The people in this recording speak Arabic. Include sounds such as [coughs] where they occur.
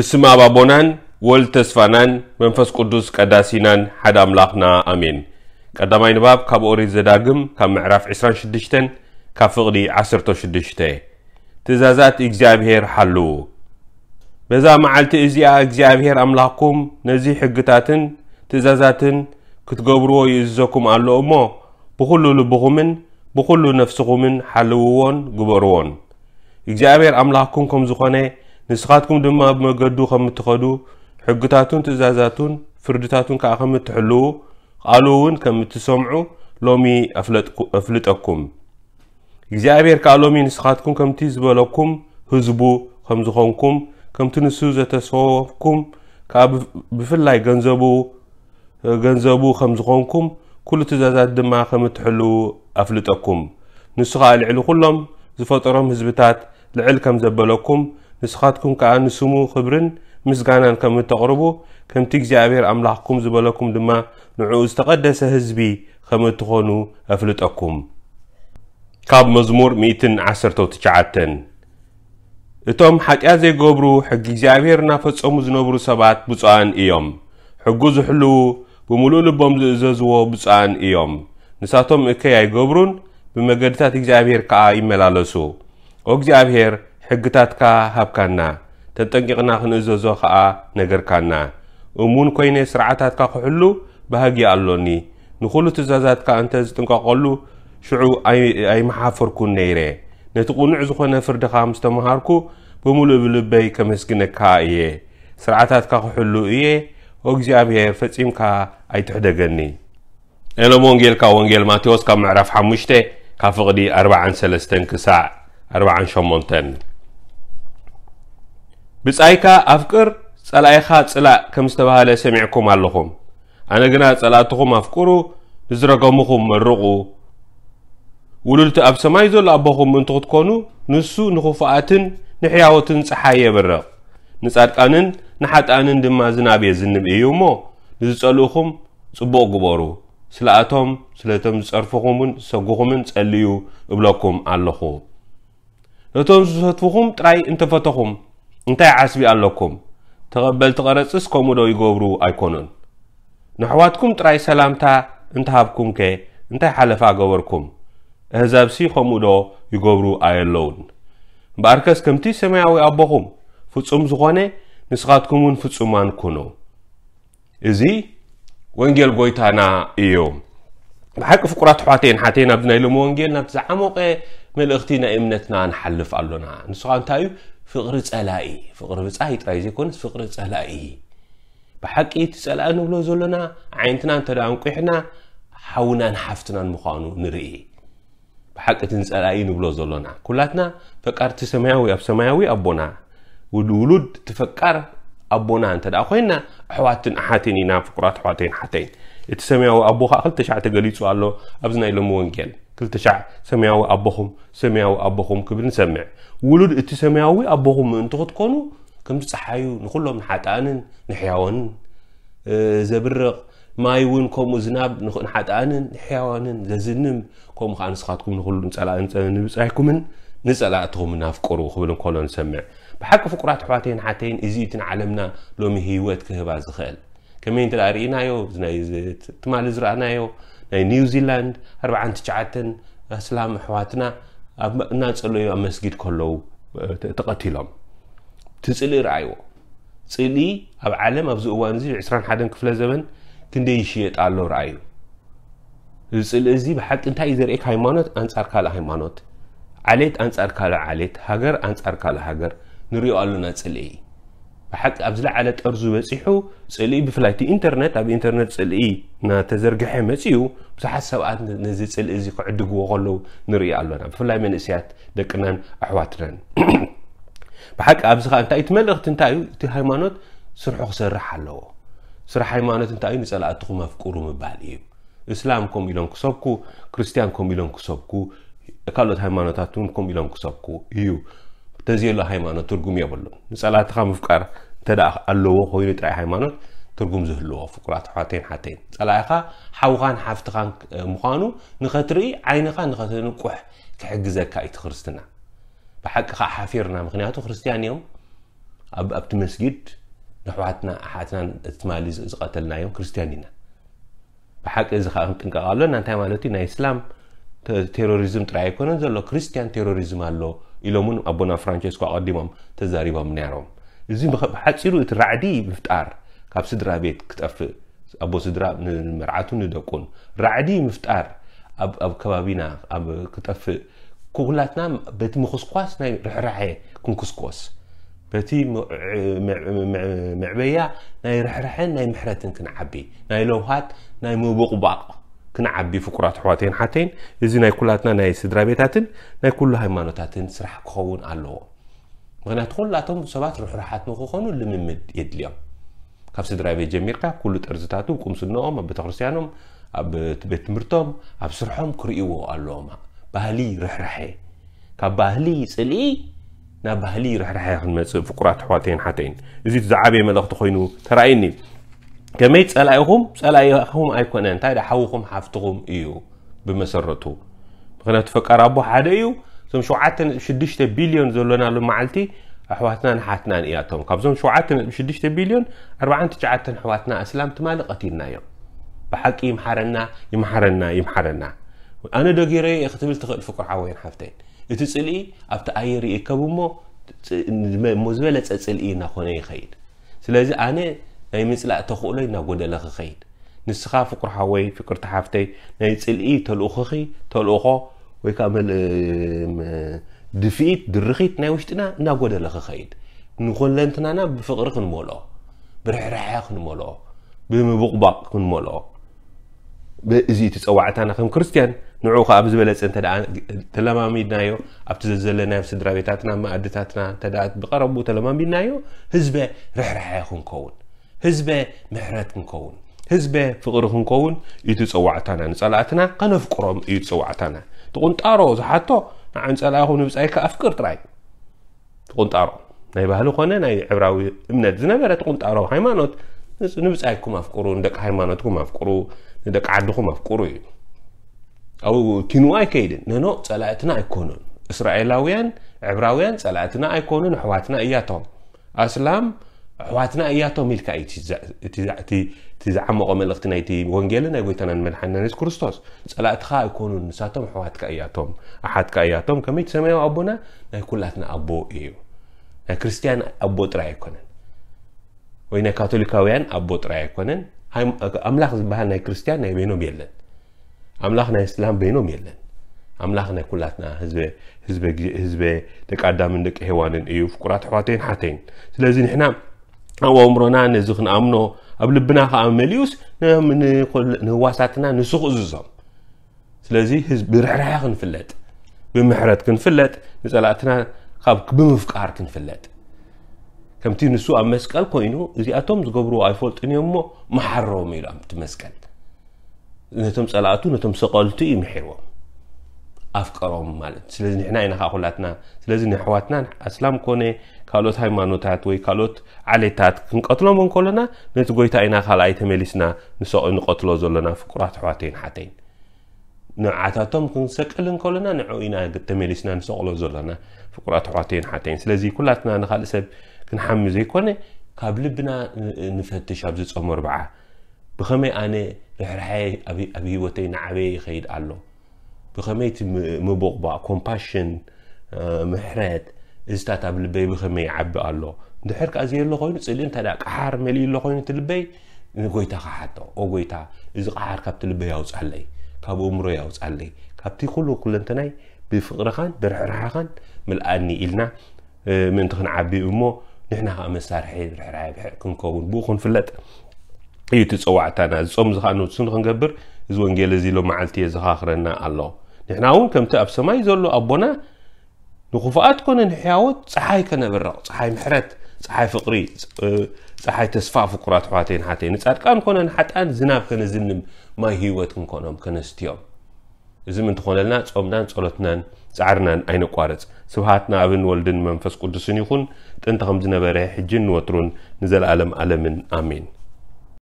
ብስም ኣባቦናን ወል ተስፋናን መንፈስ ቅዱስ ቀዳሲናን ሓደ ኣምላኽና ኣሜን ቀዳማይ ንባብ ካብ ኦሪት ዘዳግም ካብ ምዕራፍ 26 ካብ ፍቕዲ 16 ትእዛዛት እግዚኣብሔር ሓልዉ በዛ መዓልቲ እዚኣ እግዚኣብሔር ኣምላኽኩም ነዚ ሕግታትን ትእዛዛትን ክትገብርዎ ይእዝዘኩም ኣሎ እሞ ብዅሉ ልብኹምን ብዅሉ ነፍስኹምን ሓልውዎን ግበርዎን እግዚኣብሔር ኣምላኽኩም ከም ዝኾነ ንስኻትኩም ድማ ብመገዱ ከም እትኸዱ ሕግታቱን ትእዛዛቱን ፍርድታቱን ከዓ ከም እትሕልው ቃሉ እውን ከም እትሰምዑ ሎሚ ኣፍልጠኩም እግዚኣብሔር ከዓ ሎሚ ንስኻትኩም ከምቲ ዝበለኩም ህዝቡ ከም ዝኾንኩም ከምቲ ንሱ ዘተሰወፍኩም ከዓ ብፍላይ ገንዘቡ ከም ዝኾንኩም ኩሉ ትእዛዛት ድማ ከም እትሕልው ኣፍልጠኩም ንሱ ከዓ ልዕሊ ኩሎም ዝፈጠሮም ህዝብታት ልዕል ከም ዘበለኩም ንስኻትኩም ከዓ ንስሙ ክብርን ምስጋናን ከም እተቕርቡ ከምቲ እግዚኣብሔር ኣምላኽኩም ዝበለኩም ድማ ንዕኡ ዝተቐደሰ ህዝቢ ከም እትኾኑ ኣፍልጠኩም ካብ መዝሙር 119 እቶም ሓጢኣት ዘይገብሩ ሕጊ እግዚኣብሔር እናፈፀሙ ዝነብሩ ሰባት ብፁኣን እዮም ሕጉ ዝሕልው ብምሉእ ልቦም ዝእዘዝዎ ብፁኣን እዮም ንሳቶም እከይ ኣይገብሩን ብመገድታት እግዚኣብሔር ከዓ ይመላለሱ ኦ እግዚኣብሔር ሕግታትካ ሃብካና ተጠንቂቕና ክንእዘዞ ኸዓ ነገርካና እሙን ኮይነ ስርዓታትካ ክሕሉ ባህጊ ኣሎኒ ንዅሉ ትእዛዛትካ እንተ ዝጥንቀቐሉ ሽዑ ኣይመሓፈርኩን ነይረ ነቲ ቕኑዕ ዝኾነ ፍርድኻ ምስ ተምሃርኩ ብምሉእ ብልበይ ከመስግነካ እየ ስርዓታትካ ክሕሉ እየ እግዚኣብሔር ፈፂምካ ኣይትሕደገኒ ኤሎም ወንጌልካ ወንጌል ማቴዎስ ካብ ምዕራፍ 5 ካብ ፍቕዲ 43 ክሳዕ 48 ብጻይካ ኣፍቅር ጸላኢኻ ጽላእ ከም ዝተባሃለ ሰሚዕኩም ኣለኹም ኣነ ግና ጸላእትኹም ኣፍቅሩ ንዝረገሙኹም መርቑ ውሉልቲ ኣብ ሰማይ ዘሎ ኣቦኹም ምእንቲ ክትኮኑ ንሱ ንኽፉኣትን ንሕያወትን ፀሓይ የብርቕ ንጻድቃንን ንሓጣንን ድማ ዝናብ የ ዝንብ እዩ እሞ ንዝጸልኡኹም ጽቡቕ ግበሩ ስለኣቶም ስለቶም ዝጸርፉኹምን ዝሰጉኹምን ጸልዩ እብለኩም ኣለኹ ነቶም ዝሰትፉኹም ጥራይ እንተፈተኹም እንታይ ዓስቢ ኣለኩም ተቐበልቲ ቐረፅስ ከምኡ ዶ ይገብሩ ኣይኮኑን ንኣሕዋትኩም ጥራይ ሰላምታ እንተሃብኩም ከ እንታይ ሓለፋ ገበርኩም ኣህዛብሲ ከምኡ ዶ ይገብሩ ኣየለውን እምበኣርከስ ከምቲ ሰማያዊ ኣቦኹም ፍጹም ዝኾነ ንስኻትኩም እውን ፍጹማን ኩኑ እዚ ወንጌል ጎይታና እዩ ብሓቂ ፍቁራት ኣሕዋተይን ሓተይን ኣብዚ ናይ ሎም ወንጌል ናብቲ ዝዓሞቐ መልእኽቲ ናይ እምነትና ንሓልፍ ኣሎና ንስኻ እንታይ እዩ فقر تسألائي فقر بسعي طاي زيكون فقر تسألائي بحقي تسألائنا بلو زولنا عينتنا انت دعونك إحنا حونا نحفتنا المخانو نرئي بحق تنسألائي نبلو زولنا كلاتنا فكر تسمعوي أب سمعوي أبونا والولود تفكر أبونا انت دعونا حواتين أحاتين إنا فقرات حواتين حتين تسمعوي أبوها أقل تشعة تقليد سؤالو أبزنا إلو موانجيل كلت شع سمياوي أبوهم سمياوي أبوهم كبرن سمع ولد إت سمياوي أبوهم من تخت كانوا كم تصحيو نخلهم حتى أن نحيوان زبرق ما يون كم زناب نخن حتى أن نحيوان زنم كم خان سخاتكم نخل نسأل أن نسأحكم نسأل أتهم نافكروا خبرن كلهم سمع بحكم فكرات حاتين حاتين إزيتن علمنا لو مهيوات كهبا زخال كمية العرقينايو ناي تمال زرعنايو ناي نيوزيلاند أربعة تشعتن أسلام حواتنا الناس اللي يوم مسجد كله تقتلهم تسألي رأيو تسألي أب علم أب زوان زي عسران حدا كفل زمن كندي يشيء تعلو رأيو تسأل زي بحد أنت إذا رأيك هاي مانوت أنت أركال هاي مانوت عليت أنت أركال عليت هجر أنت أركال هجر نريو الله نتسأل إيه حق ابزلع على طرز وبصحو صلي بفلايت انترنت أب انترنت صلي نا تزرجح مسيو بصح سبعات نزي صلي زي قعدقو غلو نري علونا بفلاي من اسيات دقنا احواتنا [coughs] بحق ابزخ انت يتملخ تنتايو تي هيمانوت سرحو خسرح الله سرح هيمانوت انتايو نصلاتكم مفقورو مباليو اسلام كوم يلون كسوبكو كريستيان كوم يلون كسوبكو اكالوت هيمانوتاتون كوم يلون كسوبكو يو تزيلو هيمانوت ترغوم يبلو نصلاتكم مفقار تدا ኣለዎ ኮይኑ ጥራይ ሃይማኖት ትርጉም ዝህልዎ ፍቁራት ኣሕዋተይን ሓተይን ፀላኢኻ ሓውኻን ሓፍትኻን ምዃኑ ንኸትርኢ ዓይንኻ ንኸትንቁሕ ክሕግዘካ እቲ ክርስትና ብሓቂ ከዓ ሓፊርና ምክንያቱ ክርስትያን እዮም ኣብቲ መስጊድ ንኣሕዋትና ኣሓትናን ትማሊ ዝቐተልናዮም ክርስትያን ኢና ብሓቂ እዚ ከዓ ክንጥንቀቕ ኣለና እንታይ ማለት እዩ ናይ እስላም ቴሮሪዝም ጥራይ ኣይኮነን ዘሎ ክርስትያን ቴሮሪዝም ኣሎ ኢሎም እውን ኣቦና ፍራንቸስኮ ኣቐዲሞም ተዛሪቦም ነይሮም እዚ ብሓፂሩ እቲ ራዕዲ ምፍጣር ካብ ስድራ ቤት ክጠፍእ ኣቦ ስድራ ንመርዓቱ ንደቁን ራዕዲ ምፍጣር ኣብ ከባቢና ኣብ ክጠፍእ ኩላትና በቲ ምኩስኳስ ናይ ርሕራሐ ክንኩስኮስ በቲ ምዕበያ ናይ ርሕርሕን ናይ ምሕረትን ክንዓቢ ናይ ለውሃት ናይ ምብቑባቕ ክንዓቢ ፍቁራት ኣሕዋተይን ሓተይን እዚ ናይ ኩላትና ናይ ስድራ ቤታትን ናይ ኩሉ ሃይማኖታትን ስራሕ ክኸውን ኣለዎ مغنيات خون لاتهم سبات روح راحات مخوخونو لممد يدليهم كاف سدراي بيت جميركا كل ترزتاتو كوم سنوهم ابت غرسيانهم ابت بيت مرتهم ابت سرحهم كرئيوه اللوما بهلي روح راحي كاب بهلي سلي نا بهلي روح راحي خن مسو فقرات حواتين حاتين زي تزعابي ملاخت خوينو ترايني كميت سألايهم سألايهم ايكونان تايدا حوخهم حافتهم ايو بمسرته مغنيات فكر ابو حاد ايو زم شعاتن شدشت بليون زلنا لو معلتي احواتنا نحاتنا اياتهم كابزون شعاتن شدشت بليون اربعان تجعاتن حواتنا اسلام تمال قتيلنا يوم بحق يمحرنا يمحرنا يمحرنا انا دوغيري اختبل تخل فكر عوين حفتين تسلي افتا ايري كابومو مزبلة تسلي نخونا يخيد سلازي انا اي مثل تخولي نقول لك خيد نسخة فكر حوي فكر تحفتي نسلي تلوخخي تلوخو ويكامل دفيت درخيت ناي وشتنا ناقود على خايد نقول لنتنا نا بفقر كن مولا برحرح كن مولا بمبقبق كن مولا بزي تسوعت أنا كم كريستيان نعوخ أبز بلس أنت دا تلما ميدنايو أبتزلزل لنا في صدر بيتاتنا ما أدتاتنا تدعت بقربو تلما ميدنايو هزبة رحرح كن كون هزبة مهرات كن كون هزبه فقرهن كون يتصوعتنا نسألعتنا قنف قرم يتصوعتنا تقول تارو زحتو نعم سألعهم نبسأيك أفكر تراي تقول تارو ناي بهلو خونا ناي عبراوي من الزنبرة تقول تارو حيمانوت نبسأيكو مفكرو ندك حيمانوتكو مفكرو ندك عدوكو مفكرو أو كنواي كيدن ننو سألعتنا يكونون إسرائيلاويان عبراويان سألعتنا يكونون حواتنا إياتهم أسلام ኣሕዋትና እያቶም ኢልካ እዩ ቲዝዓመቆ መልእኽቲ ናይቲ ወንጌልን ናይ ጎይታናን መድሓን የሱስ ክርስቶስ ፀላእትኻ ኣይኮኑን ንሳቶም ኣሕዋትካ እያቶም ኣሓትካ እያቶም ከመይ ሰማያዊ ኣቦና ናይ ኩላትና ኣቦ እዩ ናይ ክርስትያን ኣቦ ጥራይ ኣይኮነን ወይ ናይ ካቶሊካውያን ኣቦ ጥራይ ኣይኮነን ኣምላኽ ዝበሃል ናይ ክርስትያን ናይ በይኖም የለን ኣምላኽ ናይ እስላም በይኖም የለን ኣምላኽ ናይ ኩላትና ህዝበ ደቂ ኣዳምን ደቂ ሄዋንን እዩ ፍቁራት ኣሕዋተይን ሓተይን ስለዚ ንሕና ኣብ ኣእምሮና ነዚ ክንኣምኖ ኣብ ልብና ከዓ መሊኡስ ንህዋሳትና ንሱ ክእዝዞም ስለዚ ብርሕርሕያ ክንፍለጥ ብምሕረት ክንፍለጥ ንፀላእትና ካብ ብምፍቃር ክንፍለጥ ከምቲ ንሱ ኣብ መስቀል ኮይኑ እዚኣቶም ዝገብርዎ ኣይፈልጡን እዮም እሞ መሓሮም ኢሉ ኣብቲ መስቀል ነቶም ፀላእቱ ነቶም ሰቐልቱ እዩ ምሒርዎም ኣፍቀሮም ማለት ስለዚ ንሕና ኢና ከዓ ኩላትና ስለዚ ንኣሕዋትና ኣስላም ኮነ ካልኦት ሃይማኖታት ወይ ካልኦት ዓሌታት ክንቀትሎም እንከለና ነቲ ጎይታ ኢና ካልኣይ ተመሊስና ንሰቕ ንቐትሎ ዘለና ፍቁራት ኣሕዋተይን ሓተይን ንዓታቶም ክንሰቅል እንከለና ንዑ ኢና ተመሊስና ንሰቕሎ ዘለና ፍቁራት ኣሕዋተይን ሓተይን ስለዚ ኩላትና ንካልእ ሰብ ክንሓሚ ዘይኮነ ካብ ልብና ንፈትሽ ኣብ ዝፀመር በዓ ብኸመይ ኣነ ርሕርሓየ ኣብ ሂወተይ ንዓበየ ይኸይድ ኣሎ بخميت مبغبع كومباشن آه، محرات استات قبل بي بخمي عبي الله دحرك ازي له خوين تسلين تاع قحار ملي له خوين تلبي غويتا حتى او غويتا از قحار كبت لبي او صلي كاب عمره او صلي كبتي كله كل انتناي بفقر خان برحرح خان ملاني النا آه، من تخن عبي امو نحنا ها مسارحي برحرح كنكون بوخن فلت يوتي تصوعتنا صوم زخانو سنخن قبر زو انجيل زيلو معلتي زخاخرنا الله نحنا اون كم تأب سماي زولو أبونا نخفقات كون نحياوت صحاي كان برق صحاي محرات صحاي فقري آه، صحاي تسفع فقرات حواتين حاتين نسعد كان كون حتى أن زناب كان زنم ما هيوات كون كون أم كان استيوم زمن تخون لنا تصومنا تصولتنا تسعرنا أين قوارت سبحاتنا أبن ولدن منفس قدسين يخون تنتخم زنبري حجين وطرون نزل ألم ألم آمين